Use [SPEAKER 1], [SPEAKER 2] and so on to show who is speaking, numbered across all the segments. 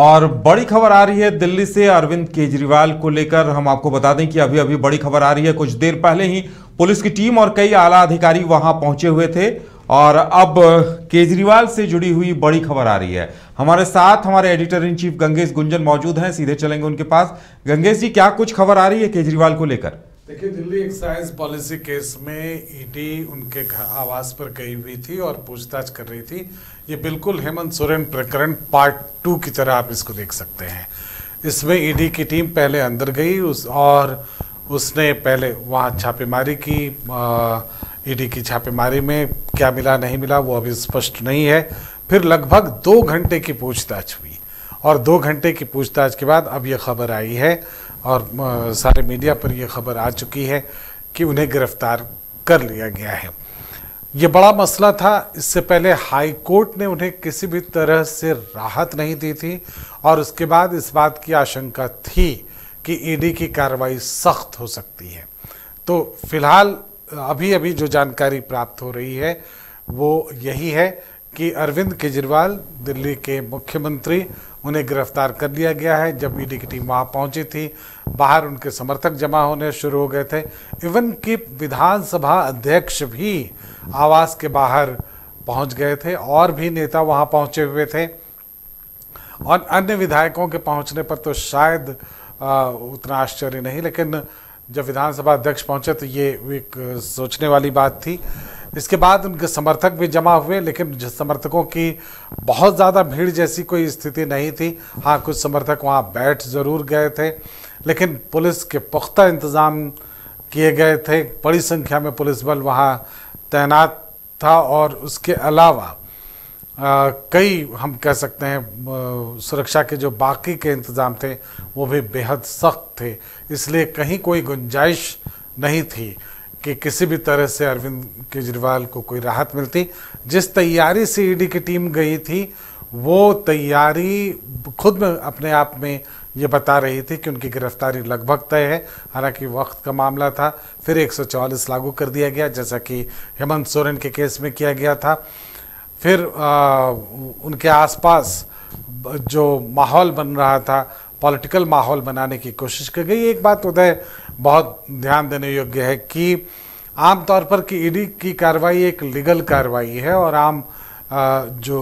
[SPEAKER 1] और बड़ी खबर आ रही है दिल्ली से अरविंद केजरीवाल को लेकर हम आपको बता दें कि अभी अभी बड़ी खबर आ रही है कुछ देर पहले ही पुलिस की टीम और कई आला अधिकारी वहां पहुंचे हुए थे और अब केजरीवाल से जुड़ी हुई बड़ी खबर आ रही है हमारे साथ हमारे editor in chief Gangesh Gunjan मौजूद हैं सीधे चलेंगे उनके पास गंगेश जी क्या कुछ खबर आ रही है केजरीवाल को लेकर
[SPEAKER 2] देखिए दिल्ली एक्साइज पॉलिसी केस में ईडी उनके आवास पर गई हुई थी और पूछताछ कर रही थी ये बिल्कुल हेमंत सोरेन प्रकरण पार्ट टू की तरह आप इसको देख सकते हैं इसमें ईडी e की टीम पहले अंदर गई उस और उसने पहले वहाँ छापेमारी की ईडी e की छापेमारी में क्या मिला नहीं मिला वो अभी स्पष्ट नहीं है फिर लगभग दो घंटे की पूछताछ हुई और दो घंटे की पूछताछ के बाद अब ये खबर आई है और आ, सारे मीडिया पर यह खबर आ चुकी है कि उन्हें गिरफ्तार कर लिया गया है ये बड़ा मसला था इससे पहले हाई कोर्ट ने उन्हें किसी भी तरह से राहत नहीं दी थी और उसके बाद इस बात की आशंका थी कि ईडी की कार्रवाई सख्त हो सकती है तो फिलहाल अभी अभी जो जानकारी प्राप्त हो रही है वो यही है कि अरविंद केजरीवाल दिल्ली के मुख्यमंत्री उन्हें गिरफ्तार कर लिया गया है जब ईडी की टीम वहां पहुंची थी बाहर उनके समर्थक जमा होने शुरू हो गए थे इवन कि विधानसभा अध्यक्ष भी आवास के बाहर पहुंच गए थे और भी नेता वहां पहुंचे हुए थे और अन्य विधायकों के पहुंचने पर तो शायद आ, उतना आश्चर्य नहीं लेकिन जब विधानसभा अध्यक्ष पहुंचे तो ये एक सोचने वाली बात थी इसके बाद उनके समर्थक भी जमा हुए लेकिन समर्थकों की बहुत ज़्यादा भीड़ जैसी कोई स्थिति नहीं थी हाँ कुछ समर्थक वहाँ बैठ ज़रूर गए थे लेकिन पुलिस के पुख्ता इंतज़ाम किए गए थे बड़ी संख्या में पुलिस बल वहाँ तैनात था और उसके अलावा आ, कई हम कह सकते हैं सुरक्षा के जो बाकी के इंतज़ाम थे वो भी बेहद सख्त थे इसलिए कहीं कोई गुंजाइश नहीं थी कि किसी भी तरह से अरविंद केजरीवाल को कोई राहत मिलती जिस तैयारी से ईडी e की टीम गई थी वो तैयारी खुद में अपने आप में ये बता रही थी कि उनकी गिरफ्तारी लगभग तय है हालांकि वक्त का मामला था फिर 144 लागू कर दिया गया जैसा कि हेमंत सोरेन के केस में किया गया था फिर आ, उनके आसपास जो माहौल बन रहा था पॉलिटिकल माहौल बनाने की कोशिश की गई एक बात उदय बहुत ध्यान देने योग्य है कि आमतौर पर कि ईडी की कार्रवाई एक लीगल कार्रवाई है और आम जो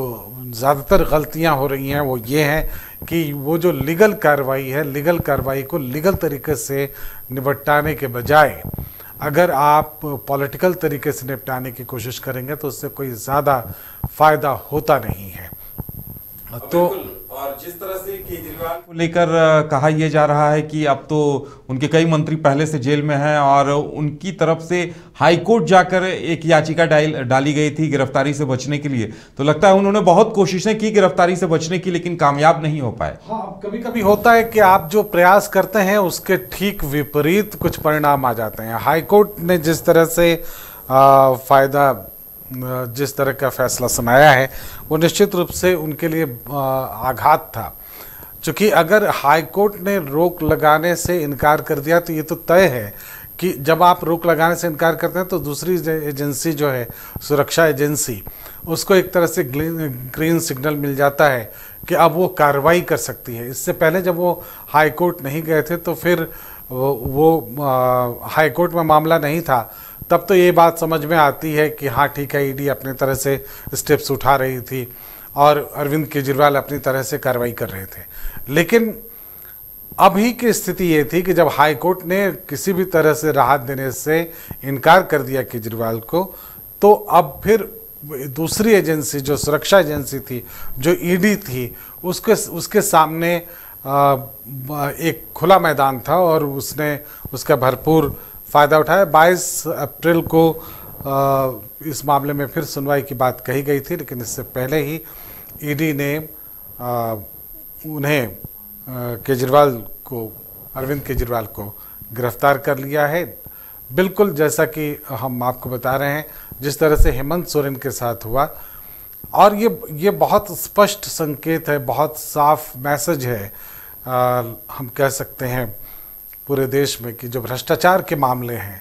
[SPEAKER 2] ज़्यादातर गलतियां हो रही हैं वो ये हैं कि वो जो लीगल कार्रवाई है लीगल कार्रवाई को लीगल तरीके से निपटाने के बजाय अगर आप पॉलिटिकल तरीके से निपटाने की कोशिश करेंगे तो उससे कोई ज़्यादा फ़ायदा होता नहीं है हाँ, तो
[SPEAKER 1] और जिस तरह से केजरीवाल को लेकर कहा यह जा रहा है कि अब तो उनके कई मंत्री पहले से जेल में हैं और उनकी तरफ से हाईकोर्ट जाकर एक याचिका डाल डाली गई थी गिरफ्तारी से बचने के लिए तो लगता है उन्होंने बहुत कोशिशें की गिरफ्तारी से बचने की लेकिन कामयाब नहीं
[SPEAKER 2] हो पाए हाँ कभी कभी होता है कि आप जो प्रयास करते हैं उसके ठीक विपरीत कुछ परिणाम आ जाते हैं हाईकोर्ट ने जिस तरह से फ़ायदा जिस तरह का फैसला सुनाया है वो निश्चित रूप से उनके लिए आघात था चूँकि अगर हाईकोर्ट ने रोक लगाने से इनकार कर दिया तो ये तो तय है कि जब आप रोक लगाने से इनकार करते हैं तो दूसरी एजेंसी जो है सुरक्षा एजेंसी उसको एक तरह से ग्रीन सिग्नल मिल जाता है कि अब वो कार्रवाई कर सकती है इससे पहले जब वो हाईकोर्ट नहीं गए थे तो फिर वो, वो हाईकोर्ट में मामला नहीं था तब तो ये बात समझ में आती है कि हाँ ठीक है ईडी e अपनी तरह से स्टेप्स उठा रही थी और अरविंद केजरीवाल अपनी तरह से कार्रवाई कर रहे थे लेकिन अभी की स्थिति ये थी कि जब हाईकोर्ट ने किसी भी तरह से राहत देने से इनकार कर दिया केजरीवाल को तो अब फिर दूसरी एजेंसी जो सुरक्षा एजेंसी थी जो ईडी e थी उसके उसके सामने एक खुला मैदान था और उसने उसका भरपूर फ़ायदा उठाया 22 अप्रैल को आ, इस मामले में फिर सुनवाई की बात कही गई थी लेकिन इससे पहले ही ईडी ने आ, उन्हें केजरीवाल को अरविंद केजरीवाल को गिरफ्तार कर लिया है बिल्कुल जैसा कि हम आपको बता रहे हैं जिस तरह से हेमंत सोरेन के साथ हुआ और ये ये बहुत स्पष्ट संकेत है बहुत साफ मैसेज है आ, हम कह सकते हैं पूरे देश में कि जो भ्रष्टाचार के मामले हैं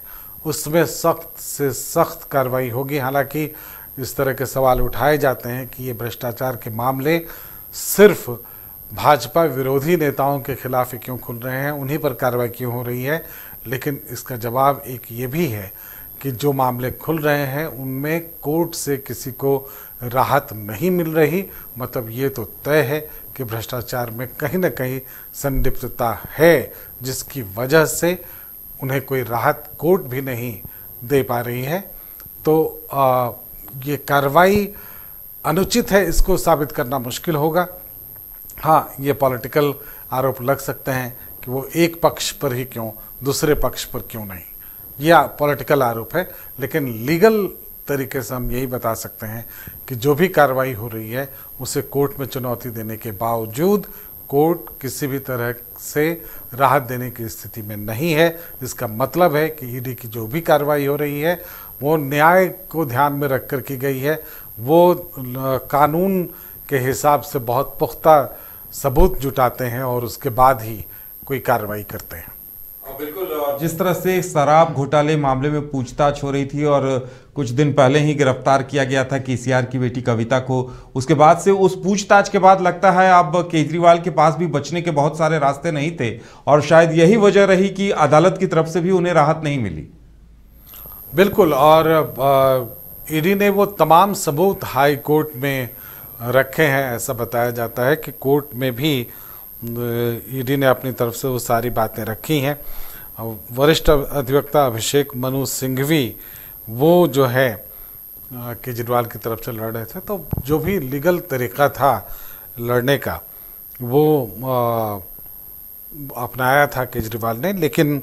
[SPEAKER 2] उसमें सख्त से सख्त कार्रवाई होगी हालांकि इस तरह के सवाल उठाए जाते हैं कि ये भ्रष्टाचार के मामले सिर्फ भाजपा विरोधी नेताओं के खिलाफ क्यों खुल रहे हैं उन्हीं पर कार्रवाई क्यों हो रही है लेकिन इसका जवाब एक ये भी है कि जो मामले खुल रहे हैं उनमें कोर्ट से किसी को राहत नहीं मिल रही मतलब ये तो तय है कि भ्रष्टाचार में कहीं ना कहीं संलिप्तता है जिसकी वजह से उन्हें कोई राहत कोर्ट भी नहीं दे पा रही है तो आ, ये कार्रवाई अनुचित है इसको साबित करना मुश्किल होगा हाँ ये पॉलिटिकल आरोप लग सकते हैं कि वो एक पक्ष पर ही क्यों दूसरे पक्ष पर क्यों नहीं यह पॉलिटिकल आरोप है लेकिन लीगल तरीके से हम यही बता सकते हैं कि जो भी कार्रवाई हो रही है उसे कोर्ट में चुनौती देने के बावजूद कोर्ट किसी भी तरह से राहत देने की स्थिति में नहीं है इसका मतलब है कि ईडी e की जो भी कार्रवाई हो रही है वो न्याय को ध्यान में रख कर की गई है वो कानून के हिसाब से बहुत पुख्ता सबूत जुटाते हैं और उसके बाद ही कोई कार्रवाई करते हैं बिल्कुल जिस तरह
[SPEAKER 1] से शराब घोटाले मामले में पूछताछ हो रही थी और कुछ दिन पहले ही गिरफ्तार किया गया था केसीआर की बेटी कविता को उसके बाद से उस पूछताछ के बाद लगता है अब केजरीवाल के पास भी बचने के बहुत सारे रास्ते नहीं थे और शायद यही वजह रही कि अदालत की तरफ से भी
[SPEAKER 2] उन्हें राहत नहीं मिली बिल्कुल और ईडी ने वो तमाम सबूत हाई कोर्ट में रखे हैं ऐसा बताया जाता है कि कोर्ट में भी ईडी ने अपनी तरफ से वो सारी बातें रखी हैं वरिष्ठ अधिवक्ता अभिषेक मनु सिंघवी वो जो है केजरीवाल की तरफ से लड़ रहे थे तो जो भी लीगल तरीका था लड़ने का वो अपनाया था केजरीवाल ने लेकिन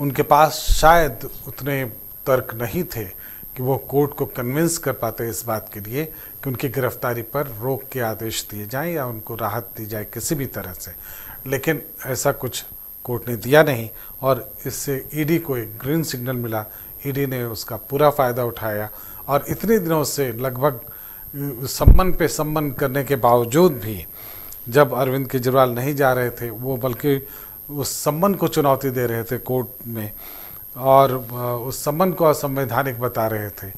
[SPEAKER 2] उनके पास शायद उतने तर्क नहीं थे कि वो कोर्ट को कन्विंस कर पाते इस बात के लिए कि उनकी गिरफ्तारी पर रोक के आदेश दिए जाएं या उनको राहत दी जाए किसी भी तरह से लेकिन ऐसा कुछ कोर्ट ने दिया नहीं और इससे ईडी e को एक ग्रीन सिग्नल मिला ईडी e ने उसका पूरा फ़ायदा उठाया और इतने दिनों से लगभग सम्मन पे सम्मन करने के बावजूद भी जब अरविंद केजरीवाल नहीं जा रहे थे वो बल्कि उस सम्मन को चुनौती दे रहे थे कोर्ट में और उस सम्मन को असंवैधानिक बता रहे थे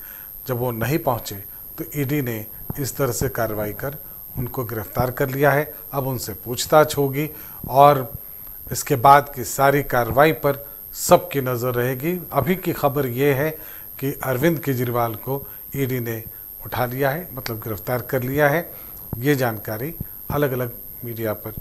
[SPEAKER 2] जब वो नहीं पहुँचे तो ईडी e ने इस तरह से कार्रवाई कर उनको गिरफ्तार कर लिया है अब उनसे पूछताछ होगी और इसके बाद की सारी कार्रवाई पर सबकी नज़र रहेगी अभी की खबर यह है कि अरविंद केजरीवाल को ईडी e ने उठा लिया है मतलब गिरफ्तार कर लिया है ये जानकारी अलग अलग मीडिया पर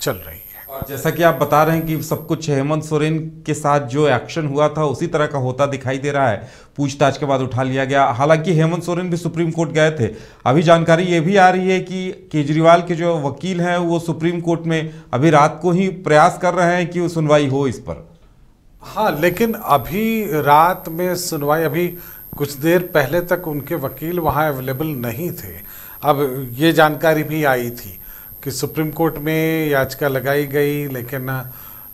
[SPEAKER 2] चल रही है और जैसा कि आप बता रहे हैं कि सब कुछ हेमंत सोरेन के साथ
[SPEAKER 1] जो एक्शन हुआ था उसी तरह का होता दिखाई दे रहा है पूछताछ के बाद उठा लिया गया हालांकि हेमंत सोरेन भी सुप्रीम कोर्ट गए थे अभी जानकारी ये भी आ रही है कि केजरीवाल के जो वकील हैं वो सुप्रीम कोर्ट में अभी रात को ही प्रयास कर रहे हैं कि सुनवाई हो इस पर
[SPEAKER 2] हाँ लेकिन अभी रात में सुनवाई अभी कुछ देर पहले तक उनके वकील वहाँ अवेलेबल नहीं थे अब ये जानकारी भी आई थी कि सुप्रीम कोर्ट में याचिका लगाई गई लेकिन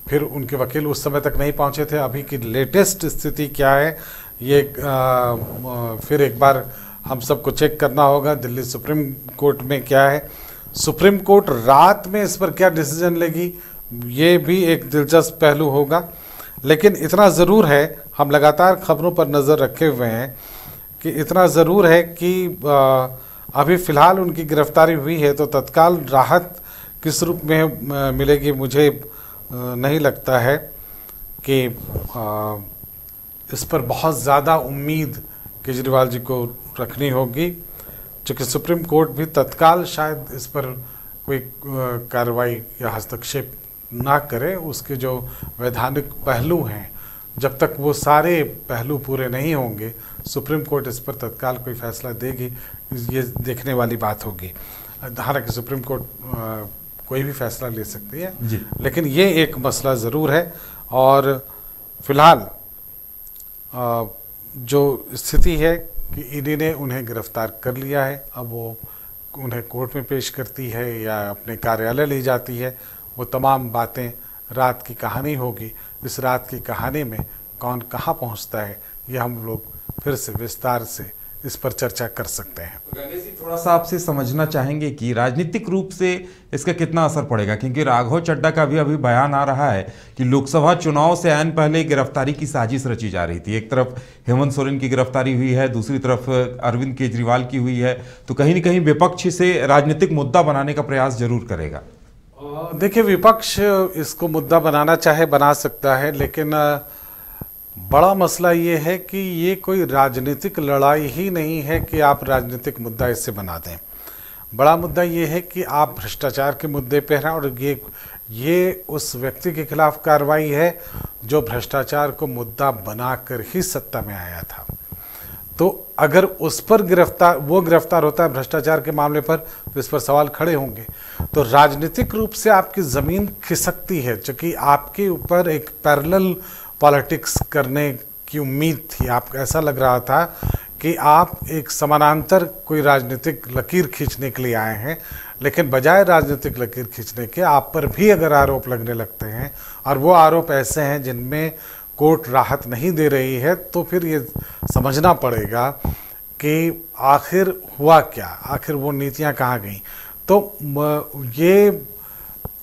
[SPEAKER 2] फिर उनके वकील उस समय तक नहीं पहुंचे थे अभी की लेटेस्ट स्थिति क्या है ये आ, फिर एक बार हम सबको चेक करना होगा दिल्ली सुप्रीम कोर्ट में क्या है सुप्रीम कोर्ट रात में इस पर क्या डिसीजन लेगी ये भी एक दिलचस्प पहलू होगा लेकिन इतना ज़रूर है हम लगातार खबरों पर नज़र रखे हुए हैं कि इतना ज़रूर है कि आ, अभी फ़िलहाल उनकी गिरफ्तारी हुई है तो तत्काल राहत किस रूप में मिलेगी मुझे नहीं लगता है कि इस पर बहुत ज़्यादा उम्मीद केजरीवाल जी को रखनी होगी चूँकि सुप्रीम कोर्ट भी तत्काल शायद इस पर कोई कार्रवाई या हस्तक्षेप ना करे उसके जो वैधानिक पहलू हैं जब तक वो सारे पहलू पूरे नहीं होंगे सुप्रीम कोर्ट इस पर तत्काल कोई फैसला देगी ये देखने वाली बात होगी हालांकि सुप्रीम कोर्ट कोई भी फैसला ले सकती है लेकिन ये एक मसला ज़रूर है और फिलहाल जो स्थिति है कि ईडी ने उन्हें गिरफ्तार कर लिया है अब वो उन्हें कोर्ट में पेश करती है या अपने कार्यालय ले जाती है वो तमाम बातें रात की कहानी होगी इस रात की कहानी में कौन कहाँ पहुँचता है यह हम लोग फिर से विस्तार से इस पर चर्चा कर सकते हैं तो
[SPEAKER 1] गणेश जी थोड़ा सा आपसे
[SPEAKER 2] समझना चाहेंगे कि राजनीतिक रूप से इसका कितना
[SPEAKER 1] असर पड़ेगा क्योंकि राघव चड्डा का भी अभी बयान आ रहा है कि लोकसभा चुनाव से आन पहले गिरफ्तारी की साजिश रची जा रही थी एक तरफ हेमंत सोरेन की गिरफ्तारी हुई है दूसरी तरफ अरविंद केजरीवाल की हुई है तो कहीं ना कहीं विपक्ष से राजनीतिक मुद्दा बनाने का प्रयास जरूर करेगा
[SPEAKER 2] देखिए विपक्ष इसको मुद्दा बनाना चाहे बना सकता है लेकिन बड़ा मसला ये है कि ये कोई राजनीतिक लड़ाई ही नहीं है कि आप राजनीतिक मुद्दा इससे बना दें बड़ा मुद्दा ये है कि आप भ्रष्टाचार के मुद्दे पे हैं और ये ये उस व्यक्ति के खिलाफ कार्रवाई है जो भ्रष्टाचार को मुद्दा बनाकर ही सत्ता में आया था तो अगर उस पर गिरफ्तार वो गिरफ्तार होता है भ्रष्टाचार के मामले पर तो इस पर सवाल खड़े होंगे तो राजनीतिक रूप से आपकी ज़मीन खिसकती है चूँकि आपके ऊपर एक पैरल पॉलिटिक्स करने की उम्मीद थी आप ऐसा लग रहा था कि आप एक समानांतर कोई राजनीतिक लकीर खींचने के लिए आए हैं लेकिन बजाय राजनीतिक लकीर खींचने के आप पर भी अगर आरोप लगने लगते हैं और वो आरोप ऐसे हैं जिनमें कोर्ट राहत नहीं दे रही है तो फिर ये समझना पड़ेगा कि आखिर हुआ क्या आखिर वो नीतियाँ कहाँ गई तो ये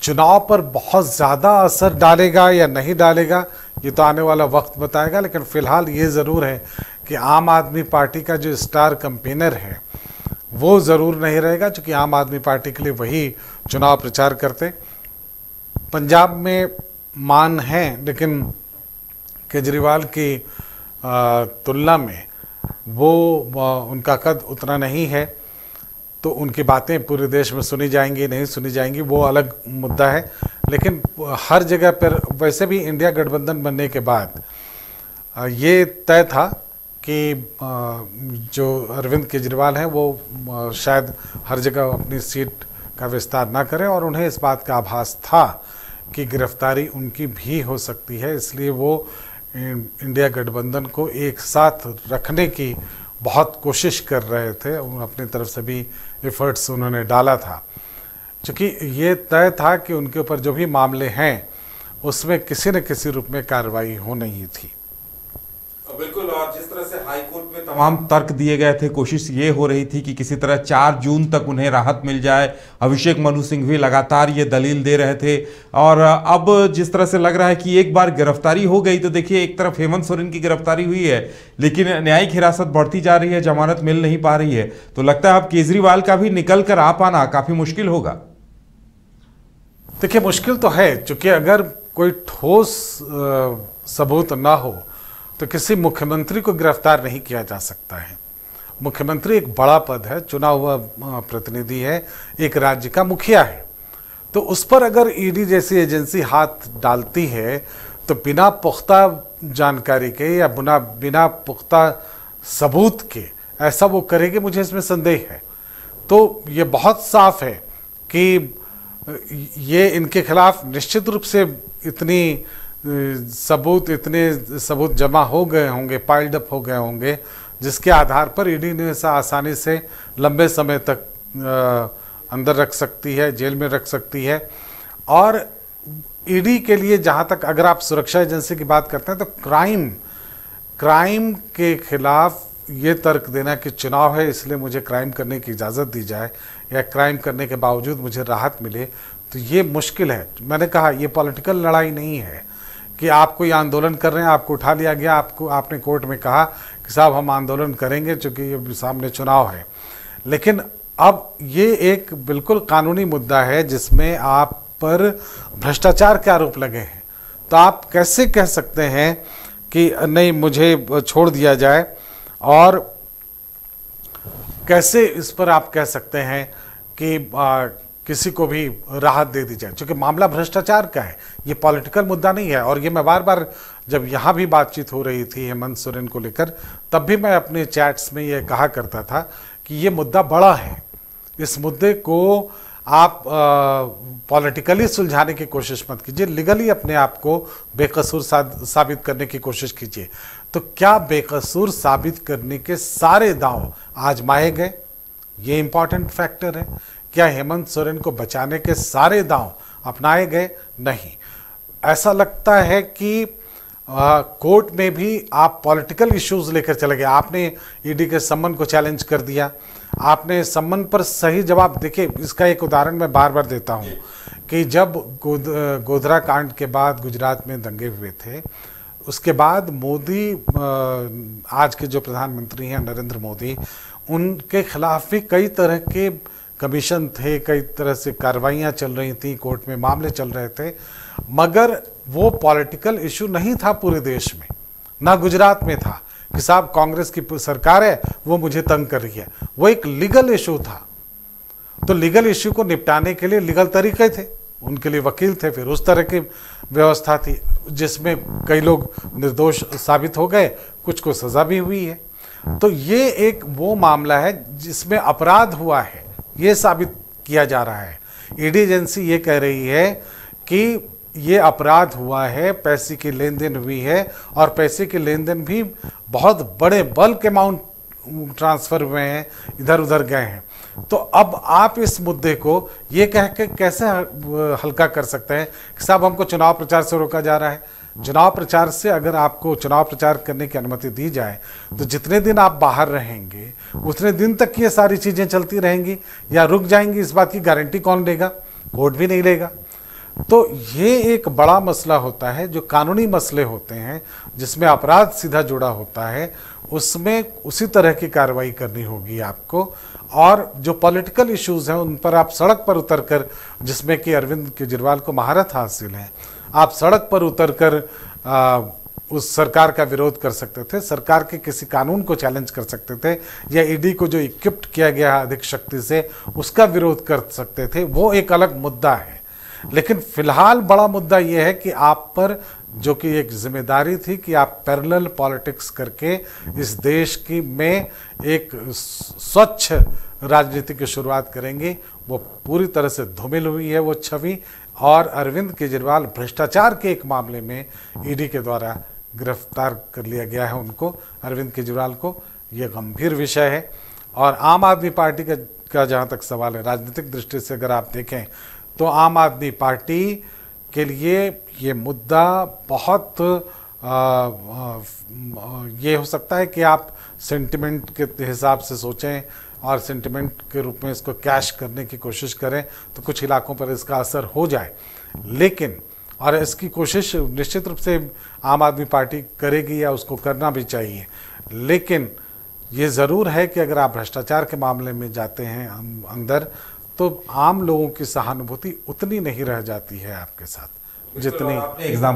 [SPEAKER 2] चुनाव पर बहुत ज़्यादा असर डालेगा या नहीं डालेगा ये तो आने वाला वक्त बताएगा लेकिन फ़िलहाल ये ज़रूर है कि आम आदमी पार्टी का जो स्टार कंपेनर है वो ज़रूर नहीं रहेगा चूँकि आम आदमी पार्टी के लिए वही चुनाव प्रचार करते पंजाब में मान हैं लेकिन केजरीवाल की तुलना में वो उनका कद उतना नहीं है तो उनकी बातें पूरे देश में सुनी जाएंगी नहीं सुनी जाएंगी वो अलग मुद्दा है लेकिन हर जगह पर वैसे भी इंडिया गठबंधन बनने के बाद ये तय था कि जो अरविंद केजरीवाल हैं वो शायद हर जगह अपनी सीट का विस्तार ना करें और उन्हें इस बात का आभास था कि गिरफ्तारी उनकी भी हो सकती है इसलिए वो इंडिया गठबंधन को एक साथ रखने की बहुत कोशिश कर रहे थे अपनी तरफ से भी एफर्ट्स उन्होंने डाला था चूँकि ये तय था कि उनके ऊपर जो भी मामले हैं उसमें किसी न किसी रूप में कार्रवाई होनी ही थी
[SPEAKER 1] तरह से हाई कोर्ट
[SPEAKER 2] में तमाम तर्क दिए गए थे कोशिश
[SPEAKER 1] ये हो रही थी कि किसी तरह चार जून तक उन्हें राहत मिल जाए अभिषेक मनु सिंह भी लगातार ये दलील दे रहे थे और अब जिस तरह से लग रहा है कि एक बार गिरफ्तारी हो गई तो देखिए एक तरफ हेमंत सोरेन की गिरफ्तारी हुई है लेकिन न्यायिक हिरासत बढ़ती जा रही है जमानत मिल नहीं पा रही है तो लगता है अब केजरीवाल का भी निकल कर आ पाना काफ़ी मुश्किल होगा
[SPEAKER 2] देखिए मुश्किल तो है क्योंकि अगर कोई ठोस सबूत ना हो तो किसी मुख्यमंत्री को गिरफ्तार नहीं किया जा सकता है मुख्यमंत्री एक बड़ा पद है चुना हुआ प्रतिनिधि है एक राज्य का मुखिया है तो उस पर अगर ईडी जैसी एजेंसी हाथ डालती है तो बिना पुख्ता जानकारी के या बिना बिना पुख्ता सबूत के ऐसा वो करेगी मुझे इसमें संदेह है तो ये बहुत साफ है कि ये इनके खिलाफ निश्चित रूप से इतनी सबूत इतने सबूत जमा हो गए होंगे पाइल्ड अप हो गए होंगे जिसके आधार पर ईडी ने ऐसा आसानी से लंबे समय तक अंदर रख सकती है जेल में रख सकती है और ईडी के लिए जहाँ तक अगर आप सुरक्षा एजेंसी की बात करते हैं तो क्राइम क्राइम के खिलाफ ये तर्क देना कि चुनाव है इसलिए मुझे क्राइम करने की इजाज़त दी जाए या क्राइम करने के बावजूद मुझे राहत मिले तो ये मुश्किल है मैंने कहा ये पॉलिटिकल लड़ाई नहीं है कि आपको ये आंदोलन कर रहे हैं आपको उठा लिया गया आपको आपने कोर्ट में कहा कि साहब हम आंदोलन करेंगे चूंकि ये सामने चुनाव है लेकिन अब ये एक बिल्कुल कानूनी मुद्दा है जिसमें आप पर भ्रष्टाचार के आरोप लगे हैं तो आप कैसे कह सकते हैं कि नहीं मुझे छोड़ दिया जाए और कैसे इस पर आप कह सकते हैं कि किसी को भी राहत दे दी जाए क्योंकि मामला भ्रष्टाचार का है ये पॉलिटिकल मुद्दा नहीं है और ये मैं बार बार जब यहाँ भी बातचीत हो रही थी हेमंत सोरेन को लेकर तब भी मैं अपने चैट्स में ये कहा करता था कि ये मुद्दा बड़ा है इस मुद्दे को आप पॉलिटिकली सुलझाने की कोशिश मत कीजिए लीगली अपने आप को बेकसूर साबित करने की कोशिश कीजिए तो क्या बेकसूर साबित करने के सारे आज आजमाए गए ये इम्पॉर्टेंट फैक्टर है क्या हेमंत सोरेन को बचाने के सारे दांव अपनाए गए नहीं ऐसा लगता है कि आ, कोर्ट में भी आप पॉलिटिकल इश्यूज लेकर चले गए आपने ईडी के सम्मन को चैलेंज कर दिया आपने सम्मन पर सही जवाब देखे इसका एक उदाहरण मैं बार बार देता हूँ कि जब गोद, गोधरा कांड के बाद गुजरात में दंगे हुए थे उसके बाद मोदी आज के जो प्रधानमंत्री हैं नरेंद्र मोदी उनके खिलाफ भी कई तरह के कमीशन थे कई तरह से कार्रवाइयाँ चल रही थी कोर्ट में मामले चल रहे थे मगर वो पॉलिटिकल इशू नहीं था पूरे देश में ना गुजरात में था कि साहब कांग्रेस की सरकार है वो मुझे तंग कर रही है वो एक लीगल इशू था तो लीगल इशू को निपटाने के लिए लीगल तरीके थे उनके लिए वकील थे फिर उस तरह की व्यवस्था थी जिसमें कई लोग निर्दोष साबित हो गए कुछ को सज़ा भी हुई है तो ये एक वो मामला है जिसमें अपराध हुआ है ये साबित किया जा रहा है ईडी e एजेंसी ये कह रही है कि ये अपराध हुआ है पैसे की लेन देन हुई है और पैसे की लेन देन भी बहुत बड़े बल्क अमाउंट ट्रांसफ़र हुए हैं इधर उधर गए हैं तो अब आप इस मुद्दे को ये कह के कैसे हल्का कर सकते हैं कि साहब हमको चुनाव प्रचार से रोका जा रहा है चुनाव प्रचार से अगर आपको चुनाव प्रचार करने की अनुमति दी जाए तो जितने दिन आप बाहर रहेंगे उतने दिन तक ये सारी चीज़ें चलती रहेंगी या रुक जाएंगी इस बात की गारंटी कौन लेगा कोर्ट भी नहीं लेगा तो ये एक बड़ा मसला होता है जो कानूनी मसले होते हैं जिसमें अपराध सीधा जुड़ा होता है उसमें उसी तरह की कार्रवाई करनी होगी आपको और जो पॉलिटिकल इश्यूज हैं उन पर आप सड़क पर उतरकर जिसमें कि अरविंद केजरीवाल को महारत हासिल है आप सड़क पर उतरकर उस सरकार का विरोध कर सकते थे सरकार के किसी कानून को चैलेंज कर सकते थे या ईडी e को जो इक्विप्ड किया गया अधिक शक्ति से उसका विरोध कर सकते थे वो एक अलग मुद्दा है लेकिन फिलहाल बड़ा मुद्दा यह है कि आप पर जो कि एक जिम्मेदारी थी कि आप पैरेलल पॉलिटिक्स करके इस देश की में एक स्वच्छ राजनीति की शुरुआत करेंगे वो पूरी तरह से धुमिल हुई है वो छवि और अरविंद केजरीवाल भ्रष्टाचार के एक मामले में ईडी के द्वारा गिरफ्तार कर लिया गया है उनको अरविंद केजरीवाल को यह गंभीर विषय है और आम आदमी पार्टी का का जहाँ तक सवाल है राजनीतिक दृष्टि से अगर आप देखें तो आम आदमी पार्टी के लिए ये मुद्दा बहुत आ, आ, ये हो सकता है कि आप सेंटिमेंट के हिसाब से सोचें और सेंटिमेंट के रूप में इसको कैश करने की कोशिश करें तो कुछ इलाकों पर इसका असर हो जाए लेकिन और इसकी कोशिश निश्चित रूप से आम आदमी पार्टी करेगी या उसको करना भी चाहिए लेकिन ये ज़रूर है कि अगर आप भ्रष्टाचार के मामले में जाते हैं अं-, अंदर तो आम लोगों की सहानुभूति उतनी नहीं रह जाती है आपके साथ जितनी एग्जाम